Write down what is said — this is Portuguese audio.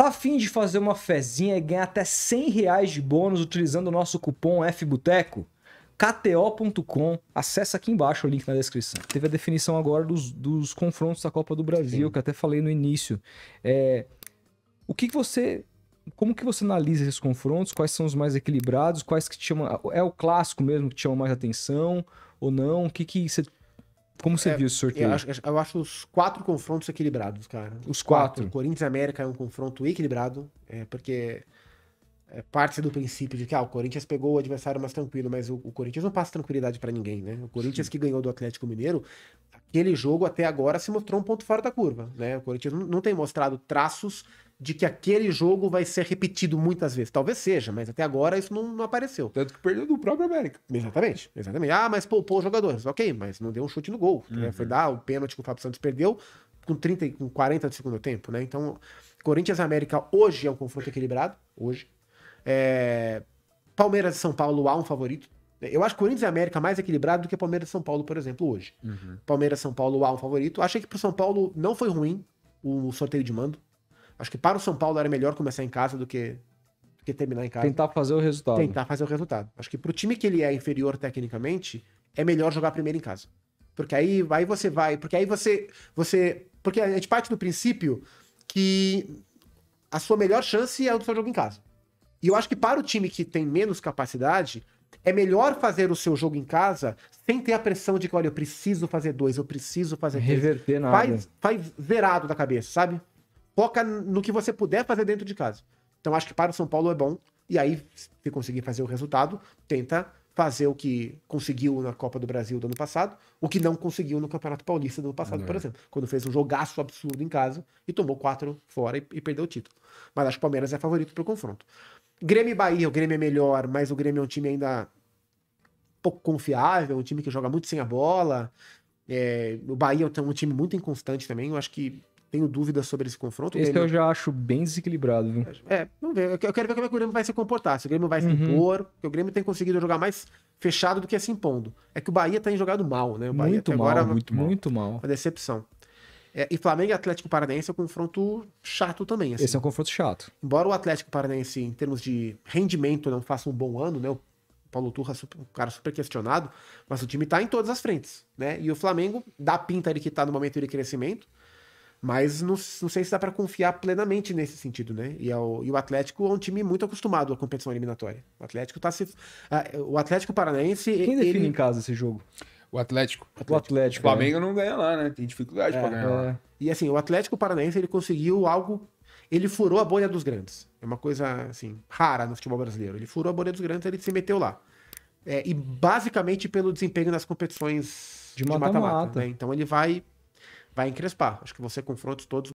Tá afim de fazer uma fezinha e ganhar até 100 reais de bônus utilizando o nosso cupom FBUTECO? KTO.com, acessa aqui embaixo o link na descrição. Teve a definição agora dos, dos confrontos da Copa do Brasil, Sim. que até falei no início. É, o que, que você como que você analisa esses confrontos? Quais são os mais equilibrados? Quais que te chamam... É o clássico mesmo que te chama mais atenção ou não? O que, que você como você é, viu esse sorteio? Eu acho, eu acho, os quatro confrontos equilibrados, cara. Os, quatro. quatro. Corinthians e América é um confronto equilibrado, é, porque é, parte do princípio de que ah, o Corinthians pegou o adversário mais tranquilo, mas o, o Corinthians não passa tranquilidade para ninguém, né? O Corinthians Sim. que ganhou do Atlético Mineiro, aquele jogo até agora se mostrou um ponto fora da curva, né? O Corinthians não, tem mostrado traços de que aquele jogo vai ser repetido muitas vezes. Talvez seja, mas até agora isso não, não apareceu. Tanto que perdeu do próprio América. Exatamente, exatamente. Ah, mas poupou os jogadores. Ok, mas não deu um chute no gol. Uhum. Né? Foi uhum. dar o pênalti que o Fábio Santos perdeu com 30, com 40 do segundo tempo, né? Então, Corinthians América hoje é um confronto equilibrado, hoje, é... Palmeiras e São Paulo há um favorito. Eu acho que Corinthians e América mais equilibrado do que Palmeiras e São Paulo, por exemplo, hoje. Uhum. Palmeiras e São Paulo há um favorito. Achei que pro São Paulo não foi ruim o sorteio de mando. Acho que para o São Paulo era melhor começar em casa do que, do que terminar em casa. Tentar fazer o resultado. Tentar fazer o resultado. Acho que pro time que ele é inferior tecnicamente, é melhor jogar primeiro em casa. Porque aí, aí você vai. Porque aí você. você porque a gente parte do princípio que a sua melhor chance é o do seu jogo em casa. E eu acho que para o time que tem menos capacidade, é melhor fazer o seu jogo em casa sem ter a pressão de que, olha, eu preciso fazer dois, eu preciso fazer Reverter três. nada. Faz, faz zerado da cabeça, sabe? Foca no que você puder fazer dentro de casa. Então acho que para o São Paulo é bom. E aí, se conseguir fazer o resultado, tenta fazer o que conseguiu na Copa do Brasil do ano passado, o que não conseguiu no Campeonato Paulista do ano passado, por é. exemplo, quando fez um jogaço absurdo em casa e tomou quatro fora e, e perdeu o título. Mas acho que o Palmeiras é favorito para o confronto. Grêmio e Bahia, o Grêmio é melhor, mas o Grêmio é um time ainda pouco confiável, um time que joga muito sem a bola. É, o Bahia é um time muito inconstante também. Eu acho que tenho dúvidas sobre esse confronto. Esse Grêmio... eu já acho bem desequilibrado, viu? É, vamos ver. Eu quero ver como é que o Grêmio vai se comportar. Se o Grêmio vai uhum. se impor, porque o Grêmio tem conseguido jogar mais fechado do que se impondo. É que o Bahia tem jogado mal, né? O Bahia muito mal, agora, é muito, mal. muito mal. Uma decepção. É, e Flamengo e Atlético Paranaense é um confronto chato também. Assim. Esse é um confronto chato. Embora o Atlético Paranaense, em termos de rendimento, não faça um bom ano, né? O Paulo Turra, é um cara super questionado, mas o time tá em todas as frentes, né? E o Flamengo dá pinta ele que tá no momento de crescimento, mas não, não sei se dá para confiar plenamente nesse sentido, né? E, ao, é e, o Atlético é um time muito acostumado à competição eliminatória. O Atlético tá se. o Atlético Paranaense. Quem define ele... em casa esse jogo? O Atlético. Atlético. O Atlético. O é. Flamengo é. não ganha lá, né? Tem dificuldade é, para ganhar é. lá. E assim, o Atlético Paranaense ele conseguiu algo. Ele furou a bolha dos grandes. É uma coisa, assim, rara no futebol brasileiro. Ele furou a bolha dos grandes, ele se meteu lá. É, e basicamente pelo desempenho nas competições de mata-mata. Né? Então ele vai vai encrespar. Acho que você confronta todos